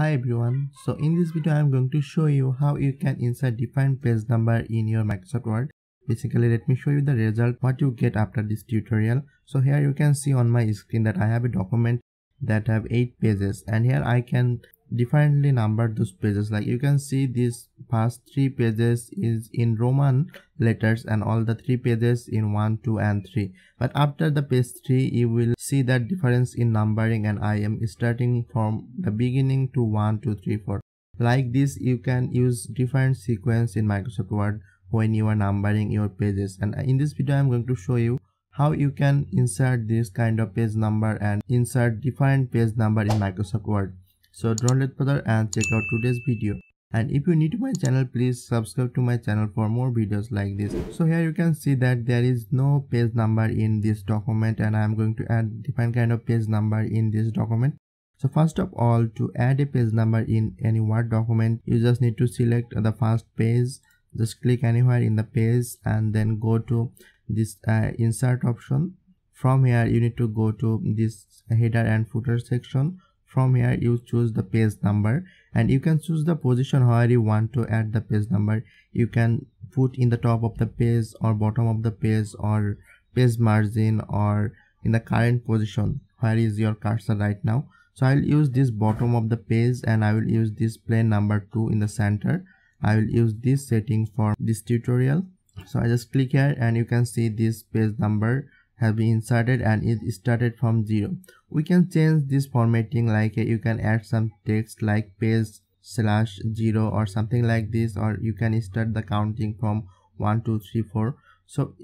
hi everyone so in this video i'm going to show you how you can insert defined page number in your microsoft word basically let me show you the result what you get after this tutorial so here you can see on my screen that i have a document that have eight pages and here i can differently numbered those pages like you can see these first three pages is in roman letters and all the three pages in 1 2 and 3 but after the page 3 you will see that difference in numbering and i am starting from the beginning to one, two, three, four. like this you can use different sequence in microsoft word when you are numbering your pages and in this video i'm going to show you how you can insert this kind of page number and insert different page number in microsoft word so don't let and check out today's video. And if you new to my channel, please subscribe to my channel for more videos like this. So here you can see that there is no page number in this document and I am going to add different kind of page number in this document. So first of all, to add a page number in any Word document, you just need to select the first page. Just click anywhere in the page and then go to this uh, insert option. From here, you need to go to this header and footer section from here you choose the page number and you can choose the position where you want to add the page number you can put in the top of the page or bottom of the page or page margin or in the current position where is your cursor right now so i'll use this bottom of the page and i will use this plane number 2 in the center i will use this setting for this tutorial so i just click here and you can see this page number have been inserted and it started from zero. We can change this formatting like uh, you can add some text like page slash zero or something like this or you can start the counting from one two three four. So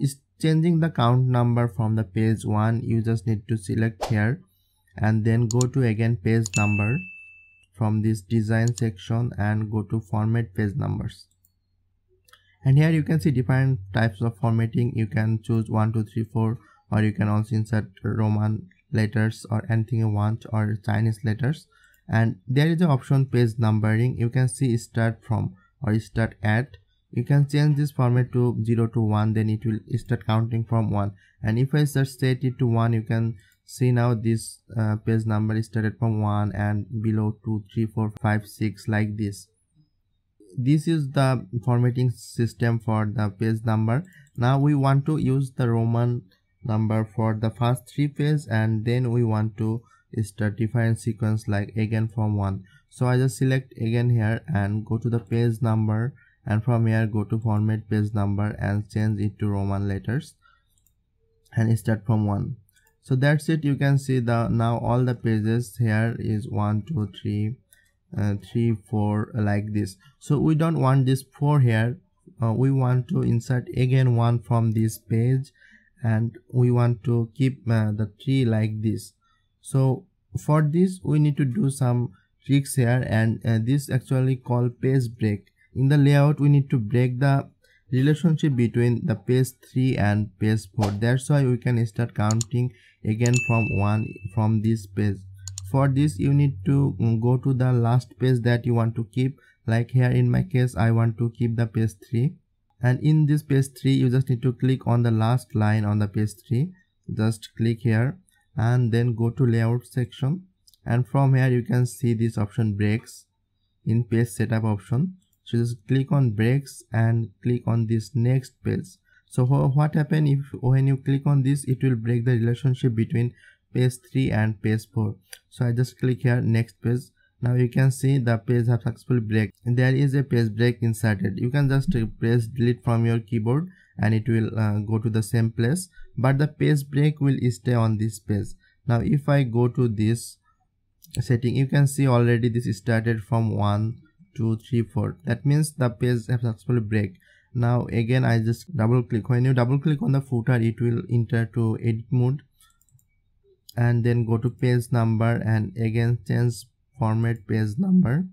changing the count number from the page one you just need to select here and then go to again page number from this design section and go to format page numbers and here you can see different types of formatting you can choose one, two, three, four or you can also insert Roman letters or anything you want or Chinese letters and there is the option page numbering you can see start from or start at you can change this format to 0 to 1 then it will start counting from 1 and if I just set it to 1 you can see now this uh, page number is started from 1 and below 2 3 4 5 6 like this this is the formatting system for the page number now we want to use the roman number for the first three pages and then we want to start different sequence like again from one so i just select again here and go to the page number and from here go to format page number and change it to roman letters and start from one so that's it you can see the now all the pages here is one two three uh, three four like this so we don't want this four here uh, we want to insert again one from this page and we want to keep uh, the tree like this so for this we need to do some tricks here and uh, this actually called page break in the layout we need to break the relationship between the page 3 and page 4 that's why we can start counting again from one from this page for this you need to mm, go to the last page that you want to keep like here in my case i want to keep the page 3 and in this page 3 you just need to click on the last line on the page 3 just click here and then go to layout section and from here you can see this option breaks in page setup option so just click on breaks and click on this next page so what happen if when you click on this it will break the relationship between page 3 and page 4 so i just click here next page now you can see the page have successfully break there is a page break inserted you can just press delete from your keyboard and it will uh, go to the same place but the page break will stay on this page now if i go to this setting you can see already this started from 1 2 3 4 that means the page have successfully break now again i just double click when you double click on the footer it will enter to edit mode and then go to page number and again change format page number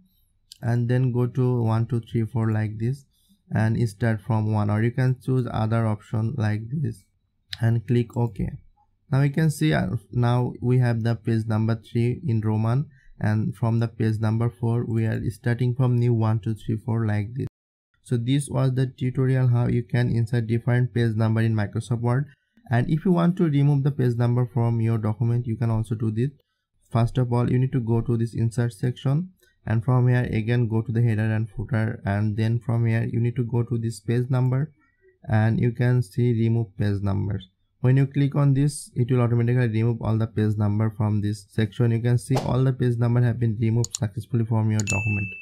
and then go to 1 2 3 4 like this and start from 1 or you can choose other option like this and click ok now you can see uh, now we have the page number 3 in roman and from the page number 4 we are starting from new 1 2 3 4 like this so this was the tutorial how you can insert different page number in microsoft word and if you want to remove the page number from your document you can also do this first of all you need to go to this insert section and from here again go to the header and footer and then from here you need to go to this page number and you can see remove page numbers when you click on this it will automatically remove all the page number from this section you can see all the page number have been removed successfully from your document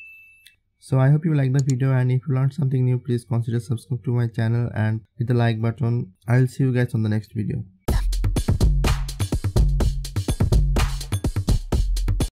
so i hope you like the video and if you learned something new please consider subscribe to my channel and hit the like button i'll see you guys on the next video